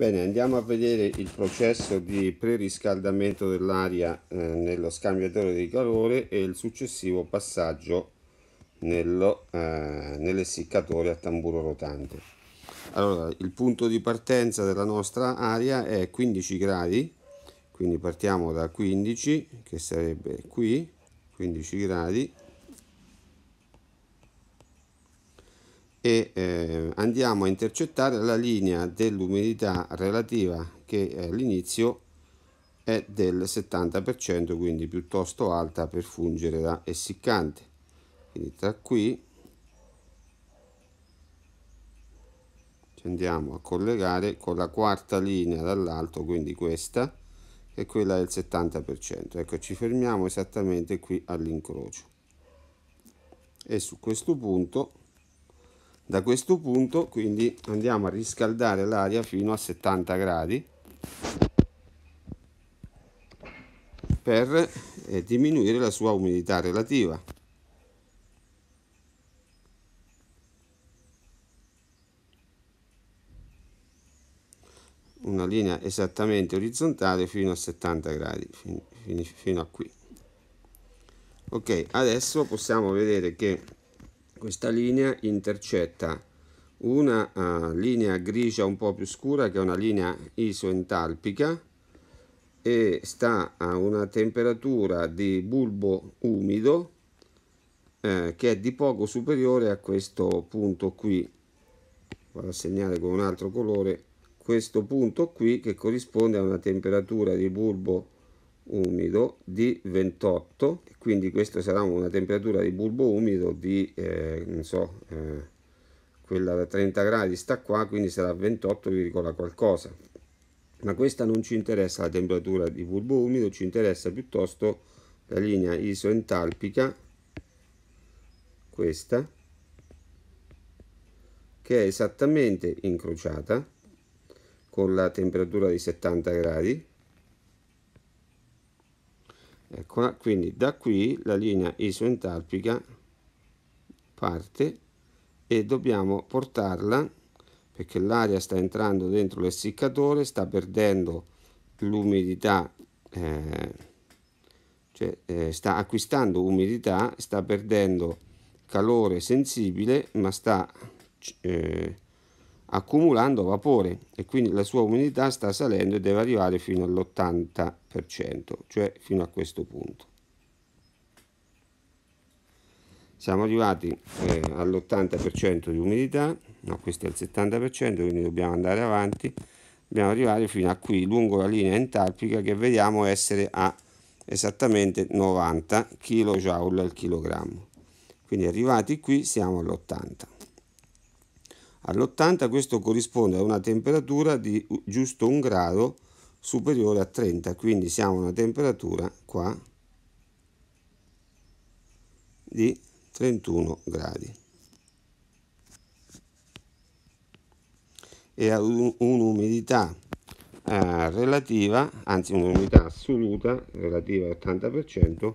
Bene, andiamo a vedere il processo di preriscaldamento dell'aria eh, nello scambiatore di calore e il successivo passaggio nello, eh, nell'essiccatore a tamburo rotante. Allora, il punto di partenza della nostra aria è 15 gradi, quindi partiamo da 15, che sarebbe qui, 15 gradi, e eh, andiamo a intercettare la linea dell'umidità relativa che eh, all'inizio è del 70% quindi piuttosto alta per fungere da essiccante quindi tra qui ci andiamo a collegare con la quarta linea dall'alto quindi questa che è quella del 70% ecco ci fermiamo esattamente qui all'incrocio e su questo punto da questo punto quindi andiamo a riscaldare l'aria fino a 70 gradi per eh, diminuire la sua umidità relativa una linea esattamente orizzontale fino a 70 gradi fino, fino a qui ok adesso possiamo vedere che questa linea intercetta una uh, linea grigia un po' più scura che è una linea isoentalpica e sta a una temperatura di bulbo umido eh, che è di poco superiore a questo punto qui vado a segnare con un altro colore questo punto qui che corrisponde a una temperatura di bulbo umido umido di 28 quindi questa sarà una temperatura di bulbo umido di eh, non so eh, quella da 30 gradi sta qua quindi sarà 28, qualcosa ma questa non ci interessa la temperatura di bulbo umido ci interessa piuttosto la linea isoentalpica questa che è esattamente incrociata con la temperatura di 70 gradi eccola ah, quindi da qui la linea isoentalpica parte e dobbiamo portarla perché l'aria sta entrando dentro l'essiccatore sta perdendo l'umidità eh, cioè, eh, sta acquistando umidità sta perdendo calore sensibile ma sta eh, accumulando vapore e quindi la sua umidità sta salendo e deve arrivare fino all'80%, cioè fino a questo punto. Siamo arrivati eh, all'80% di umidità, no questo è il 70%, quindi dobbiamo andare avanti, dobbiamo arrivare fino a qui lungo la linea entalpica che vediamo essere a esattamente 90 kJ al chilogrammo. Quindi arrivati qui siamo all'80 all'80 questo corrisponde a una temperatura di giusto un grado superiore a 30, quindi siamo a una temperatura qua di 31 gradi e a un'umidità eh, relativa, anzi un'umidità assoluta relativa all'80%,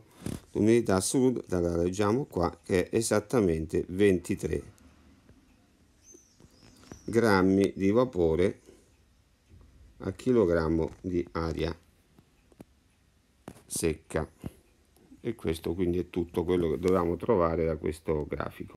l'umidità assoluta la leggiamo qua che è esattamente 23% grammi di vapore a chilogrammo di aria secca e questo quindi è tutto quello che dovevamo trovare da questo grafico